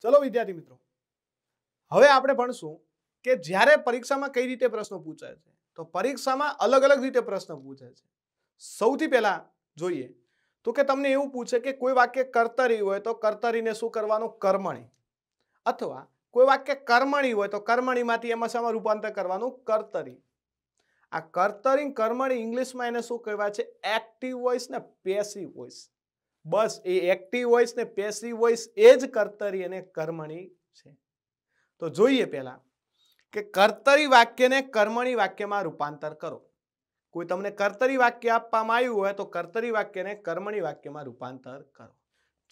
ચલો વિદ્યાર્થી મિત્રો હવે આપણે ભણશું કે જ્યારે પરીક્ષામાં કઈ રીતે પ્રશ્નો પૂછાય છે તો પરીક્ષામાં અલગ અલગ રીતે પ્રશ્ન પૂછે છે સૌથી પહેલા જોઈએ તો કે તમને એવું પૂછે કે કોઈ વાક્ય કર્તરી હોય તો કર્તરીને શું કરવાનું કર્મણી અથવા કોઈ વાક્ય કર્મણી હોય તો કર્મણીમાંથી એમાં રૂપાંતર કરવાનું કર્તરી આ કર્તરી કર્મણી ઇંગ્લિશમાં એને શું કહેવાય છે એક્ટિવ વોઇસ ને પેસિવ વોઇસ બસ એ એક્ટિવ વોઇસ ને પેસિવ વોઇસ એ જ કર્તરી અને કર્મણી છે તો જોઈએ પહેલા કે કર્તરી વાક્યને કર્મણી વાક્યમાં રૂપાંતર કરો કોઈ તમને કર્તરી વાક્ય આપવામાં આવ્યું હોય તો કર્તરી વાક્યને કર્મણી વાક્યમાં રૂપાંતર કરો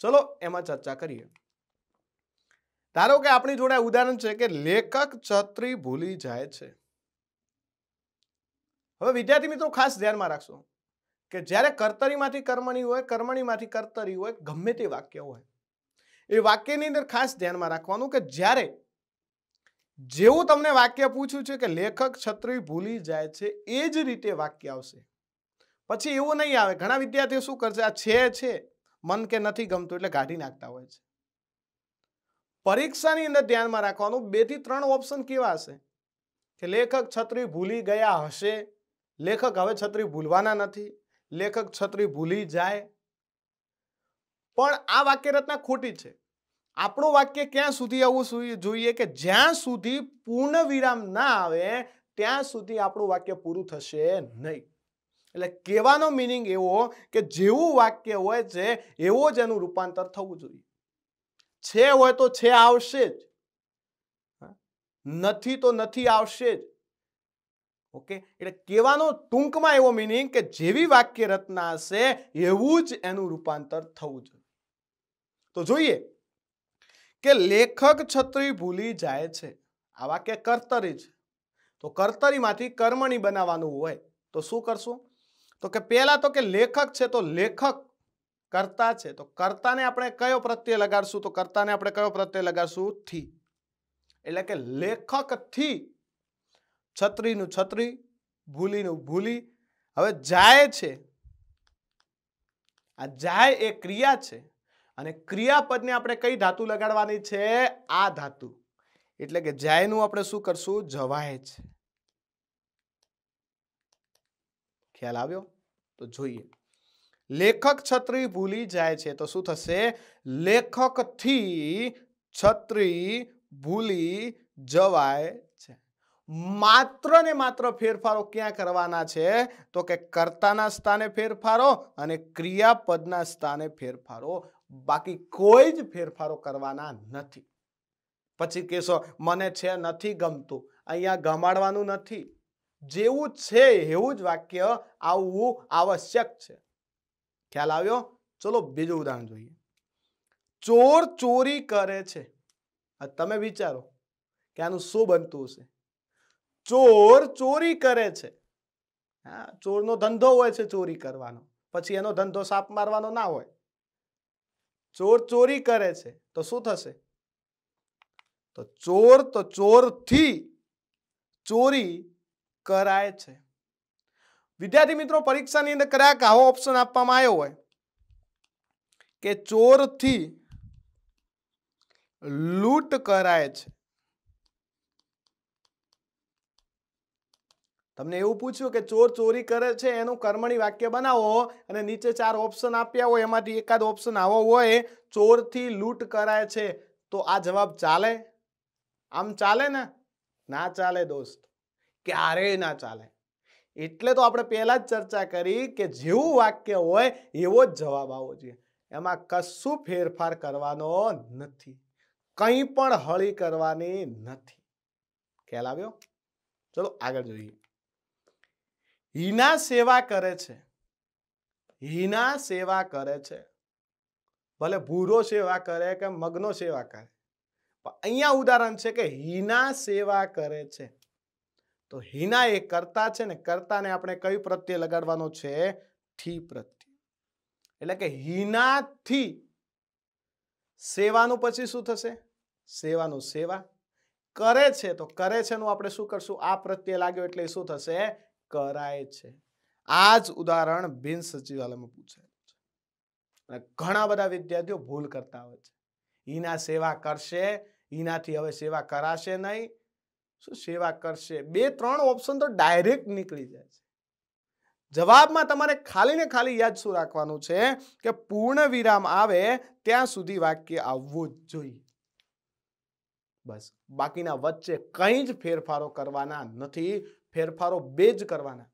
ચલો એમાં ચર્ચા કરીએ ધારો કે આપણી જોડે ઉદાહરણ છે કે લેખક છત્રી ભૂલી જાય છે હવે વિદ્યાર્થી મિત્રો ખાસ ધ્યાનમાં રાખશો કે જ્યારે કર્તરીમાંથી કર્મણી હોય કર્મણીમાંથી કર્તરી હોય ગમે તે વાક્ય હોય એ વાક્યની અંદર ખાસ ધ્યાનમાં રાખવાનું કે જ્યારે જેવું તમને વાક્ય પૂછ્યું છે કે લેખક છત્રી ભૂલી જાય છે એ જ રીતે વાક્ય આવશે પછી એવું નહીં આવે ઘણા વિદ્યાર્થીઓ શું કરશે આ છે છે મન કે નથી ગમતું એટલે કાઢી નાખતા હોય છે પરીક્ષાની અંદર ધ્યાનમાં રાખવાનું બે થી ત્રણ ઓપ્શન કેવા હશે કે લેખક છત્રી ભૂલી ગયા હશે લેખક હવે છત્રી ભૂલવાના નથી લેખક છત્રી ભૂલી જાય પણ આ વાક્ય રચના ખોટી છે આપણું વાક્ય ક્યાં સુધી આવવું જોઈએ કે જ્યાં સુધી પૂર્ણ વિરામ ના આવે ત્યાં સુધી આપણું વાક્ય પૂરું થશે નહીં એટલે કહેવાનો મિનિંગ એવો કે જેવું વાક્ય હોય છે એવો જ એનું રૂપાંતર થવું જોઈએ છે હોય તો છે આવશે જ નથી તો નથી આવશે જ ઓકે એટલે કહેવાનો ટૂંકમાં એવો મિનિંગ કે જેવી વાક્ય રચના હશે એવું જ એનું રૂપાંતર થવું જોઈએ તો જોઈએ કે લેખક છત્રી ભૂલી જાય છે આ વાક્ય કર્તરી છે તો કર્તરીમાંથી કર્મણી બનાવવાનું હોય તો શું કરશું તો કે પહેલાં તો કે લેખક છે તો લેખક કરતા છે તો કર્તાને આપણે કયો પ્રત્યય લગાડશું તો કરતાને આપણે કયો પ્રત્યય લગાડશું થી એટલે કે લેખકથી છત્રીનું છત્રી ભૂલીનું ભૂલી હવે જાય છે આ જાય એ ક્રિયા છે અને ક્રિયાપદને આપણે કઈ ધાતુ લગાડવાની છે આ ધાતુ એટલે કે જાયનું આપણે શું કરશું જવાય છે ખ્યાલ આવ્યો તો જોઈએ લેખક છત્રી ભૂલી જાય છે તો શું થશે લેખકથી છત્રી ભૂલી જવાય છે માત્ર ને માત્ર ફેરફારો ક્યાં કરવાના છે તો કે કર્તાના સ્થાને ફેરફારો અને ક્રિયાપદના સ્થાને ફેરફારો બાકી કોઈ જ ફેરફારો કરવાના નથી પછી કહેશો મને છે નથી ગમતું અહીંયા ગમાડવાનું નથી જેવું છે એવું જ વાક્ય આવવું આવશ્યક છે ખ્યાલ આવ્યો ચલો બીજું ઉદાહરણ જોઈએ ચોર ચોરી કરે છે તમે વિચારો કે આનું શું બનતું હશે ચોર ચોરી કરે છે હા ચોરનો ધંધો હોય છે ચોરી કરવાનો પછી એનો ધંધો સાપ મારવાનો ના હોય ચોર ચોરી કરે છે તો શું થશે તો ચોર તો ચોરથી ચોરી કરાય છે વિદ્યાર્થી મિત્રો પરીક્ષાની અંદર કદાચ આવો ઓપ્શન આપવામાં આવ્યો હોય કે ચોરથી લૂંટ કરાય છે તમને એવું પૂછ્યું કે ચોર ચોરી કરે છે એનું કર્મણી વાક્ય બનાવો અને નીચે ચાર ઓપ્શન આપ્યા હોય એમાંથી એકાદ ઓપ્શન આવો હોય ચોરથી લૂંટ કરાય છે તો આ જવાબ ચાલે આમ ચાલે ને ના ચાલે દોસ્ત ક્યારેય ના ચાલે એટલે તો આપણે પહેલાં જ ચર્ચા કરી કે જેવું વાક્ય હોય એવો જ જવાબ આવવો જોઈએ એમાં કશું ફેરફાર કરવાનો નથી કંઈ પણ હળી કરવાની નથી ખ્યાલ આવ્યો ચલો આગળ જોઈએ હિના સેવા કરે છે હિના સેવા કરે છે ભલે ભૂરો સેવા કરે કે મગનો સેવા કરે અહીંયા ઉદાહરણ છે કે હિના સેવા કરે છે તો હિના એ કરતા છે ને કરતાને આપણે કયું પ્રત્યય લગાડવાનો છે થી પ્રત્યે એટલે કે હિનાથી સેવાનું પછી શું થશે સેવાનું સેવા કરે છે તો કરે છે નું આપણે શું કરશું આ પ્રત્યે લાગ્યો એટલે શું થશે કરાય છે આ જ ઉદાહરણ બિન સચિવાલયમાં પૂછાયેલું છે અને ઘણા બધા વિદ્યાર્થીઓ ભૂલ કરતા હોય છે ઈના સેવા કરશે ઈનાથી હવે સેવા કરાશે નહીં શું સેવા કરશે બે ત્રણ ઓપ્શન તો ડાયરેક્ટ નીકળી જાય છે જવાબમાં તમારે ખાલી ને ખાલી યાદ શું રાખવાનું છે કે પૂર્ણ વિરામ આવે ત્યાં સુધી વાક્ય આવવું જ જોઈએ બસ બાકીના વચ્ચે કંઈ જ ફેરફારો કરવાના નથી ફેરફારો બે જ કરવાના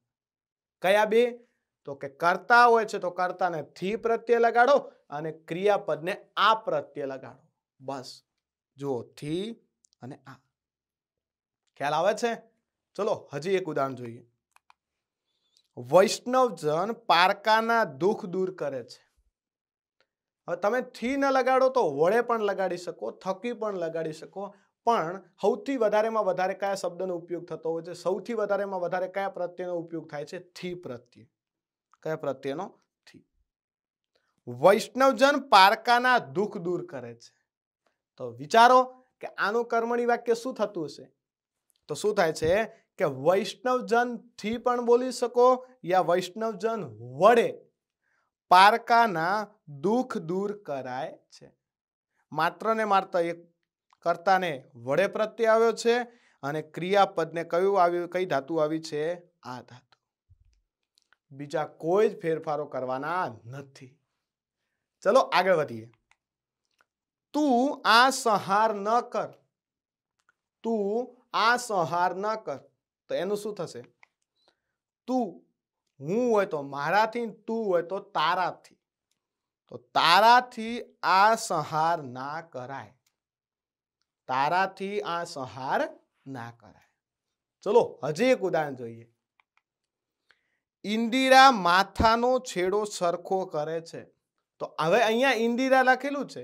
કયા બે તો કે કરતા હોય છે તો કરતાને થી પ્રત્યે લગાડો અને ક્રિયાપદને આ પ્રત્યે લગાડો બસ જો થી અને આ ખ્યાલ આવે છે ચલો હજી એક ઉદાહરણ જોઈએ વૈષ્ણવજન પારકાના દુઃખ દૂર કરે છે તમે થી ન લગાડો તો વળે પણ લગાડી શકો થકી પણ લગાડી શકો પણ સૌથી વધારેમાં વધારે કયા શબ્દનો ઉપયોગ થતો હોય છે સૌથી વધારેમાં વધારે કયા પ્રત્યયનો ઉપયોગ થાય છે થી પ્રત્યે કયા પ્રત્યયનો થી વૈષ્ણવજન પારકાના દુઃખ દૂર કરે છે તો વિચારો કે આનું કર્મણી વાક્ય શું થતું હશે તો શું થાય છે કે વૈષ્ણવજન થી પણ બોલી શકો યા વૈષ્ણવજન વડે પારકાના દુઃખ દૂર કરાય છે માત્ર ને માત્ર એક કર્તાને વડે પ્રત્યે આવ્યો છે અને ક્રિયાપદને કયું આવ્યું કઈ ધાતુ આવી છે આ ધાતુ બીજા કોઈ જ ફેરફારો કરવાના નથી ચલો આગળ વધીએ તું આ સંહાર ન કર તું આ સંહાર ન કર તો એનું શું થશે તું હું હોય તો મારાથી તું હોય તો તારાથી તો તારાથી આ સંહાર ના કરાય તારાથી આ સંહાર ના કરાય ચલો હજી એક ઉદાહરણ જોઈએ ઇન્દિરા માથાનો છેડો સરખો કરે છે તો હવે અહીંયા ઇન્દિરા લખેલું છે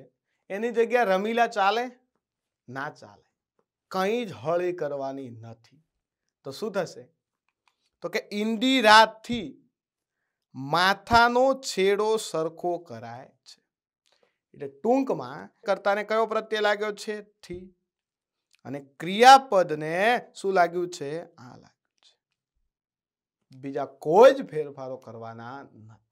એની જગ્યા રમીલા ચાલે ના ચાલે કંઈ જ હળી કરવાની નથી તો શું થશે તો કે ઇન્દિરાથી માથાનો છેડો સરખો કરાય છે એટલે ટૂંકમાં કરતાને કયો પ્રત્યય લાગ્યો છે થી અને ક્રિયાપદને શું લાગ્યું છે આ લાગ્યું છે બીજા કોઈ જ ફેરફારો કરવાના નથી